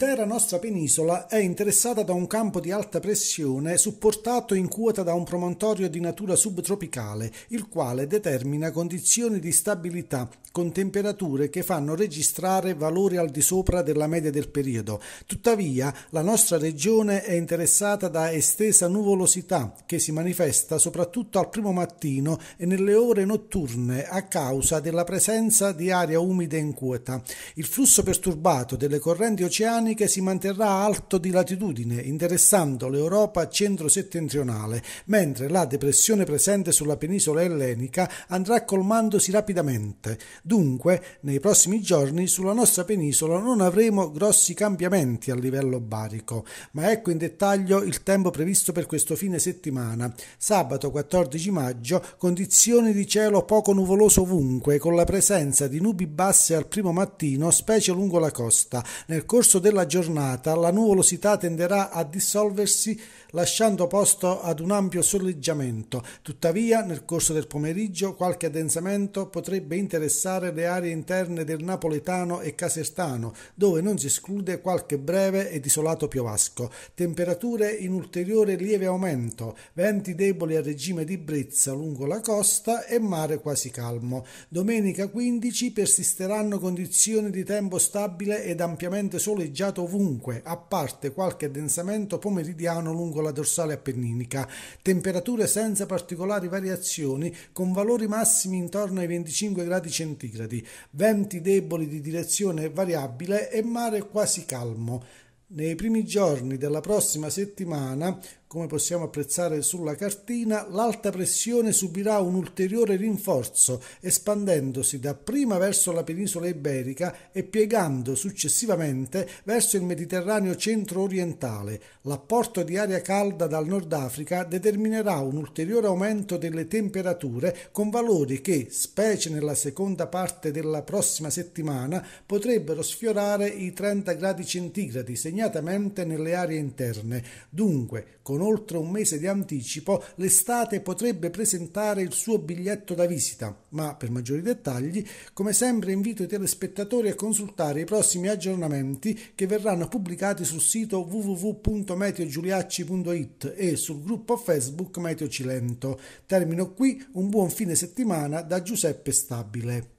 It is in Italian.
L'intera nostra penisola è interessata da un campo di alta pressione supportato in quota da un promontorio di natura subtropicale, il quale determina condizioni di stabilità con temperature che fanno registrare valori al di sopra della media del periodo. Tuttavia, la nostra regione è interessata da estesa nuvolosità che si manifesta soprattutto al primo mattino e nelle ore notturne a causa della presenza di aria umida in quota. Il flusso perturbato delle correnti oceaniche vulcaniche si manterrà alto di latitudine, interessando l'Europa centro-settentrionale, mentre la depressione presente sulla penisola ellenica andrà colmandosi rapidamente. Dunque, nei prossimi giorni sulla nostra penisola non avremo grossi cambiamenti a livello barico, ma ecco in dettaglio il tempo previsto per questo fine settimana. Sabato 14 maggio, condizioni di cielo poco nuvoloso ovunque, con la presenza di nubi basse al primo mattino, specie lungo la costa. Nel corso della la giornata la nuvolosità tenderà a dissolversi lasciando posto ad un ampio soleggiamento. Tuttavia, nel corso del pomeriggio, qualche addensamento potrebbe interessare le aree interne del napoletano e casertano, dove non si esclude qualche breve ed isolato piovasco. Temperature in ulteriore lieve aumento, venti deboli a regime di brezza lungo la costa e mare quasi calmo. Domenica 15 persisteranno condizioni di tempo stabile ed ampiamente soleggiato ovunque, a parte qualche addensamento pomeridiano lungo con la dorsale appenninica. Temperature senza particolari variazioni, con valori massimi intorno ai 25 gradi centigradi, venti deboli di direzione variabile e mare quasi calmo. Nei primi giorni della prossima settimana come possiamo apprezzare sulla cartina, l'alta pressione subirà un ulteriore rinforzo, espandendosi dapprima verso la penisola iberica e piegando successivamente verso il Mediterraneo centro-orientale. L'apporto di aria calda dal Nord Africa determinerà un ulteriore aumento delle temperature con valori che, specie nella seconda parte della prossima settimana, potrebbero sfiorare i 30 gradi centigradi, segnatamente nelle aree interne. Dunque, con con oltre un mese di anticipo, l'estate potrebbe presentare il suo biglietto da visita, ma per maggiori dettagli, come sempre invito i telespettatori a consultare i prossimi aggiornamenti che verranno pubblicati sul sito www.meteogiuliacci.it e sul gruppo Facebook Meteo Cilento. Termino qui, un buon fine settimana da Giuseppe Stabile.